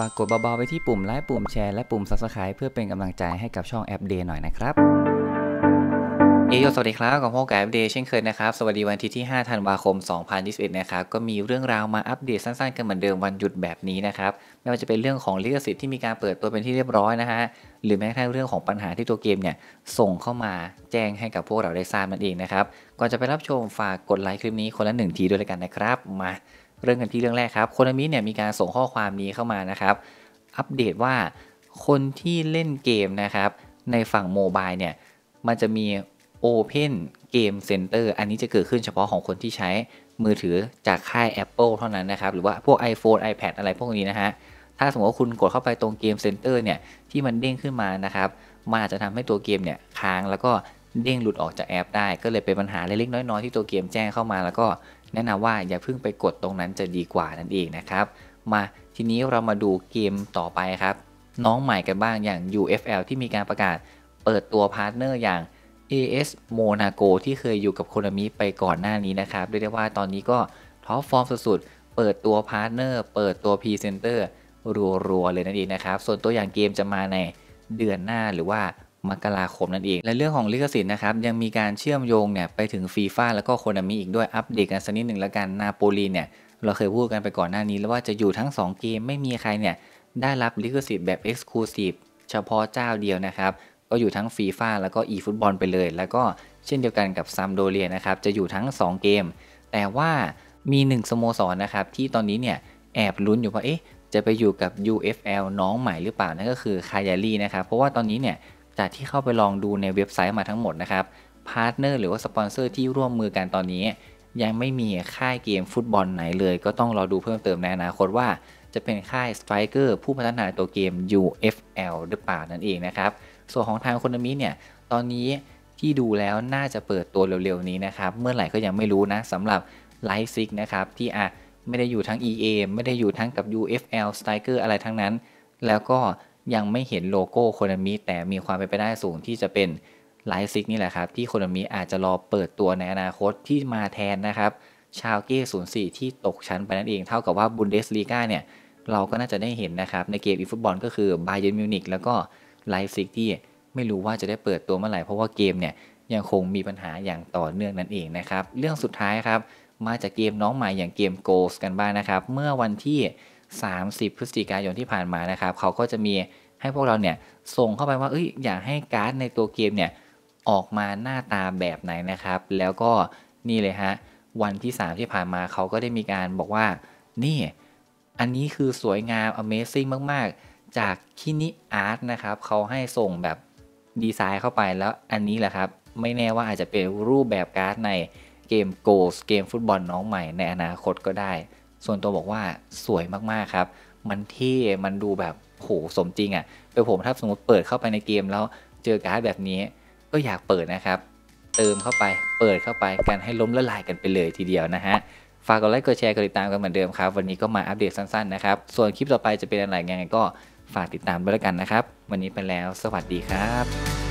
ฝากกดเบาๆไปที่ปุ่มไลค์ปุ่มแชร์ และปุ่ม Subscribe เพื่อเป็นกำลังใจให้กับช่องแอปเดย์หน่อยนะครับ เอโยสวัสดีครับ กับพ่อกแอปเดย์เช่นเคยนะครับ สวัสดีวันที่ที่ 5 ธันวาคม 2021 นะครับ ก็มีเรื่องราวมาอัปเดตสั้นๆ กันเหมือนเดิมวันหยุดแบบนี้นะครับ ไม่ว่าจะเป็นเรื่องของลิขสิทธิ์ที่มีการเปิดตัวเป็นที่เรียบร้อยนะฮะหรือแม้กระทั่งเรื่องของปัญหาที่ตัวเกมเนี่ยส่งเข้ามาแจ้งให้กับพวกเราได้ทราบมันเองนะครับก่อนจะไปรับชมฝากกดไลค์คลิปนี้คนละหนึ่งทีด้วยกันนะครับมาเริ่มกันที่เรื่องแรกครับโคนามิเนี่ยมีการส่งข้อความนี้เข้ามานะครับ อัปเดตว่าคนที่เล่นเกมนะครับ ในฝั่งโมบายเนี่ย มันจะมี Open Game Center อันนี้จะเกิดขึ้นเฉพาะของคนที่ใช้มือถือจากค่าย Apple เท่านั้นนะครับ หรือว่าพวก iPhone iPad อะไรพวกนี้นะฮะ ถ้าสมมติว่าคุณกดเข้าไปตรงเกมเซ็นเตอร์เนี่ย ที่มันเด้งขึ้นมานะครับ มันอาจจะทำให้ตัวเกมเนี่ยค้างแล้วก็เด้งหลุดออกจากแอป ได้ ก็เลยเป็นปัญหาเล็กๆน้อย ๆ ที่ตัวเกมแจ้งเข้ามาแล้วก็แนะนำว่าอย่าเพิ่งไปกดตรงนั้นจะดีกว่านั่นเองนะครับ มาทีนี้เรามาดูเกมต่อไปครับ น้องใหม่กันบ้างอย่าง UFL ที่มีการประกาศเปิดตัวพาร์ทเนอร์อย่าง AS Monaco ที่เคยอยู่กับโคนามิไปก่อนหน้านี้นะครับเรียกได้ว่าตอนนี้ก็ท็อปฟอร์มสุดๆเปิดตัวพาร์ทเนอร์ เปิดตัวพรีเซนเตอร์รัวๆเลยนั่นเองนะครับ ส่วนตัวอย่างเกมจะมาในเดือนหน้าหรือว่ามกราคมนั่นเอง และเรื่องของลิขสิทธิ์นะครับยังมีการเชื่อมโยงเนี่ยไปถึงฟีฟ่าแล้วก็โคนามิอีกด้วยอัปเดตกันสักนิดหนึ่งแล้วกันนาโปลีเนี่ยเราเคยพูดกันไปก่อนหน้านี้ แล้วว่าจะอยู่ทั้ง2เกมไม่มีใครเนี่ยได้รับลิขสิทธิ์แบบเอ็กซ์คลูซีฟเฉพาะเจ้าเดียวนะครับก็อยู่ทั้งฟีฟ่าแล้วก็อีฟุตบอลไปเลยแล้วก็เช่นเดียวกันกับซัมโดเรียนะครับจะอยู่ทั้ง2เกม แต่ว่ามี 1สโมสรนะครับที่ตอนนี้เนี่ยแอบลุ้นอยู่ว่าเอ๊ะจะไปอยู่กับ UFL น้องใหม่หรือเปล่านั่นก็คือคายาลีนะครับ เพราะว่าตอนนี้เนี่ยจากที่เข้าไปลองดูในเว็บไซต์มาทั้งหมดนะครับพาร์ทเนอร์หรือว่าสปอนเซอร์ที่ร่วมมือกันตอนนี้ ยังไม่มีค่ายเกมฟุตบอลไหนเลย ก็ต้องรอดูเพิ่มเติมในอนาคตว่า จะเป็นค่ายสไตรเกอร์ผู้พัฒนาตัวเกม UFL หรือเปล่านั่นเองนะครับ ส่วนของทางคนมิเนี่ย ตอนนี้ที่ดูแล้วน่าจะเปิดตัวเร็วๆ นี้นะครับ เมื่อไหร่ก็ยังไม่รู้นะสำหรับไลฟ์ซิกนะครับที่อ่ะไม่ได้อยู่ทั้ง EA ไม่ได้อยู่ทั้งกับ UFL Striker อะไรทั้งนั้น แล้วก็ยังไม่เห็นโลโก้โคนามิแต่มีความเป็นไปได้สูงที่จะเป็นไลฟ์ซิกนี่แหละครับ ที่โคนามิอาจจะรอเปิดตัวในอนาคตที่มาแทนนะครับ ชาวเก้ี่ที่ตกชั้นไปนั่นเองเท่ากับว่าบุนเดสลีกาเนี่ย เราก็น่าจะได้เห็นนะครับ ในเกมอีฟุตบอลก็คือบาเยนมิวนิกแล้วก็ไลฟ์ซิกที่ไม่รู้ว่าจะได้เปิดตัวเมื่อไหร่ เพราะว่าเกมเนี่ย ยังคงมีปัญหาอย่างต่อเนื่องนั่นเองนะครับเรื่องสุดท้ายครับมาจากเกมน้องใหม่อย่างเกมโกสกันบ้างนะครับ เมื่อวันที่30 พฤศจิกายนที่ผ่านมานะครับเขาก็จะมีให้พวกเราเนี่ยส่งเข้าไปว่าเอ้ยอยากให้การ์ดในตัวเกมเนี่ยออกมาหน้าตาแบบไหนนะครับ แล้วก็นี่เลยฮะ วันที่ 3 ที่ผ่านมาเขาก็ได้มีการบอกว่านี่อันนี้คือสวยงาม Amazing มากๆ จากคินิอาร์ตนะครับเขาให้ส่งแบบดีไซน์เข้าไปแล้วอันนี้แหละครับไม่แน่ว่าอาจจะเป็นรูปแบบการ์ดในเกมโกสเกมฟุตบอลน้องใหม่ในอนาคตก็ได้ส่วนตัวบอกว่าสวยมากๆครับ มันเท่มันดูแบบโห สมจริงอะ่ะ ไปผมถ้าสมมติเปิดเข้าไปในเกมแล้วเจอการ์ดแบบนี้ ก็อยากเปิดนะครับ เติมเข้าไป เปิดเข้าไปกันให้ล้มละลายกันไปเลยทีเดียวนะฮะ ฝากกดไลค์ กดแชร์ กดติดตามกันเหมือนเดิมครับ วันนี้ก็มาอัปเดตสั้นๆนะครับ ส่วนคลิปต่อไปจะเป็นอะไรยังไงก็ฝากติดตามด้วยกันนะครับ วันนี้ไปแล้ว สวัสดีครับ